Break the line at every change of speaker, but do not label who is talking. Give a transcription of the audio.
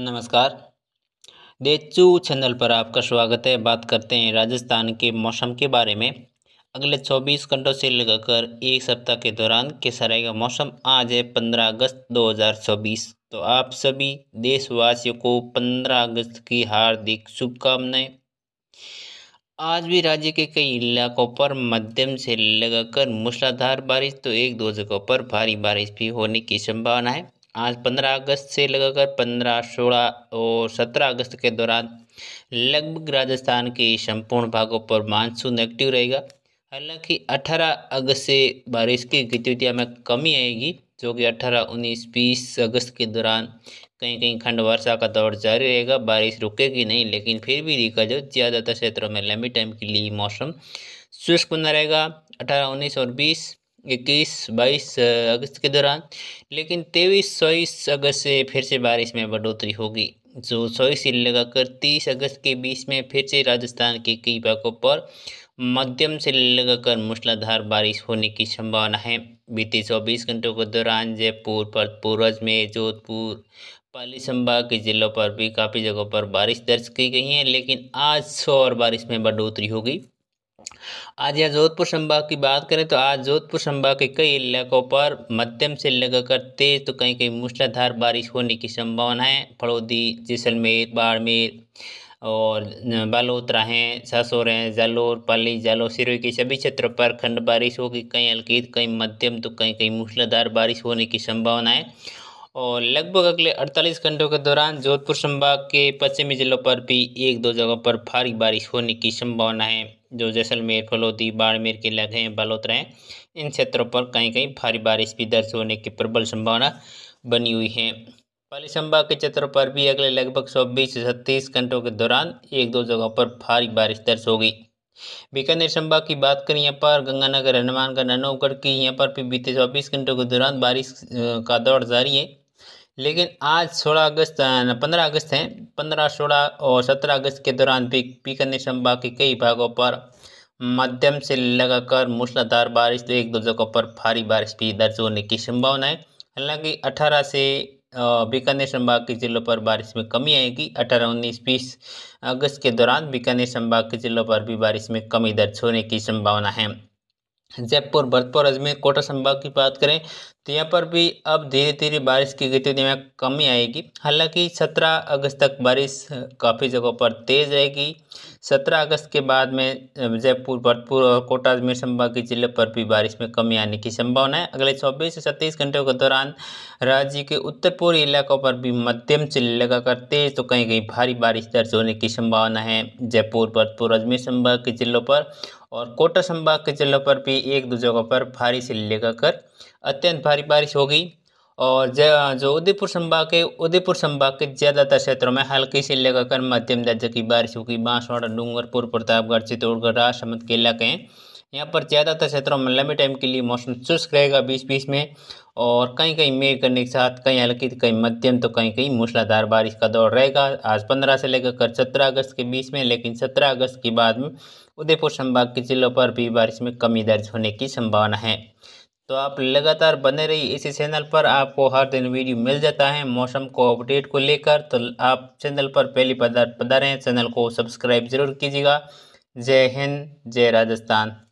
नमस्कार देचू चैनल पर आपका स्वागत है बात करते हैं राजस्थान के मौसम के बारे में अगले 24 घंटों से लगाकर एक सप्ताह के दौरान कैसा रहेगा मौसम आज है 15 अगस्त 2024 तो आप सभी देशवासियों को 15 अगस्त की हार्दिक शुभकामनाएं आज भी राज्य के कई इलाकों पर मध्यम से लगाकर मूसलाधार बारिश तो एक दो जगहों पर भारी बारिश भी होने की संभावना है आज 15 अगस्त से लगाकर 15, 16 और 17 अगस्त के दौरान लगभग राजस्थान के संपूर्ण भागों पर मानसून एक्टिव रहेगा हालांकि 18 अगस्त से बारिश की गतिविधियाँ में कमी आएगी जो कि 18, 19, 20 अगस्त के दौरान कहीं कहीं खंड वर्षा का दौर जारी रहेगा बारिश रुकेगी नहीं लेकिन फिर भी देखा जो तो ज़्यादातर क्षेत्रों में लंबे टाइम के लिए मौसम शुष्क बना रहेगा अठारह उन्नीस और बीस इक्कीस बाईस अगस्त के दौरान लेकिन तेईस चौबीस अगस्त से फिर से बारिश में बढ़ोतरी होगी जो चौबीस से लगाकर तीस अगस्त के बीच में फिर से राजस्थान के कई भागों पर मध्यम से लगाकर मूसलाधार बारिश होने की संभावना है बीते चौबीस घंटों के दौरान जयपुर भरतपुर अजमेर जोधपुर पाली संभाग के जिलों पर भी काफ़ी जगहों पर बारिश दर्ज की गई है लेकिन आज सौ और बारिश में बढ़ोतरी होगी आज यहाँ जोधपुर संभाग की बात करें तो आज जोधपुर संभाग के कई इलाकों पर मध्यम से लगाकर तेज तो कहीं कहीं मूसलाधार बारिश होने की संभावना है फड़ौदी जैसलमेर बाड़मेर और बालोतरा हैं सासोर हैं जालोर पाली जालोर सिरोही के सभी क्षेत्रों पर खंड बारिश होगी कहीं हल्की कहीं मध्यम तो कहीं कहीं मूसलाधार बारिश होने की संभावना है और लगभग अगले 48 घंटों के दौरान जोधपुर संभाग के पश्चिमी जिलों पर भी एक दो जगहों पर भारी बारिश होने की संभावना है जो जैसलमेर फलोदी बाड़मेर के लग हैं बलोतरा हैं इन क्षेत्रों पर कहीं कहीं भारी बारिश भी दर्ज होने की प्रबल संभावना बनी हुई है पाली संभाग के क्षेत्रों पर भी अगले लगभग चौबीस से छत्तीस घंटों के दौरान एक दो जगहों पर भारी बारिश दर्ज होगी बीकानेर संभाग की बात करें यहाँ पर गंगानगर हनुमानगढ़ अनूपगढ़ की यहाँ पर भी बीते चौबीस घंटों के दौरान बारिश का दौर जारी है लेकिन आज 16 अगस्त 15 अगस्त हैं 15, 16 और 17 अगस्त के दौरान भी बीकानेर संभाग के कई भागों पर मध्यम से लगाकर मूसलाधार बारिश तो एक दो जगहों पर भारी बारिश भी दर्ज होने की संभावना है हालांकि 18 से बीकानेर संभाग के जिलों पर बारिश में कमी आएगी 18, 19, 20 अगस्त के दौरान बीकानेर संभाग के जिलों पर भी बारिश में कमी दर्ज होने की संभावना है जयपुर भरतपुर अजमेर कोटा संभाग की बात करें तो यहाँ पर भी अब धीरे धीरे बारिश की गतिविधि में कमी आएगी हालांकि सत्रह अगस्त तक बारिश काफ़ी जगहों पर तेज़ रहेगी सत्रह अगस्त के बाद में जयपुर भरतपुर और कोटा अजमेर संभाग के जिले पर भी बारिश में कमी आने की संभावना है अगले चौबीस से छत्तीस घंटों के दौरान राज्य के उत्तर पूर्वी इलाकों पर भी मध्यम से लगाकर तेज तो कहीं कहीं भारी बारिश दर्ज होने की संभावना है जयपुर भरतपुर अजमेर संभाग के जिलों पर और कोटा संभाग के जिलों पर भी एक दो जगहों पर भारी से लगाकर अत्यंत भारी बारिश होगी और जो उदयपुर संभाग के उदयपुर संभाग के ज़्यादातर क्षेत्रों में हल्की से लेकर मध्यम दर्ज की बारिश होगी बांसवाड़ा डूंगरपुर प्रतापगढ़ चित्तौड़गढ़ राजसमंद के इलाके हैं यहाँ पर ज़्यादातर क्षेत्रों में लंबे टाइम के लिए मौसम शुष्क रहेगा बीच बीच में और कहीं कहीं मेघ करने के साथ कहीं हल्की कहीं मध्यम तो कहीं कहीं मूसलाधार बारिश का दौर रहेगा आज पंद्रह से लेकर सत्रह अगस्त के बीच में लेकिन सत्रह अगस्त के बाद में उदयपुर संभाग के जिलों पर भी बारिश में कमी दर्ज होने की संभावना है तो आप लगातार बने रहिए इसी चैनल पर आपको हर दिन वीडियो मिल जाता है मौसम को अपडेट को लेकर तो आप चैनल पर पहली पदार पदारें हैं चैनल को सब्सक्राइब जरूर कीजिएगा जय हिंद जय राजस्थान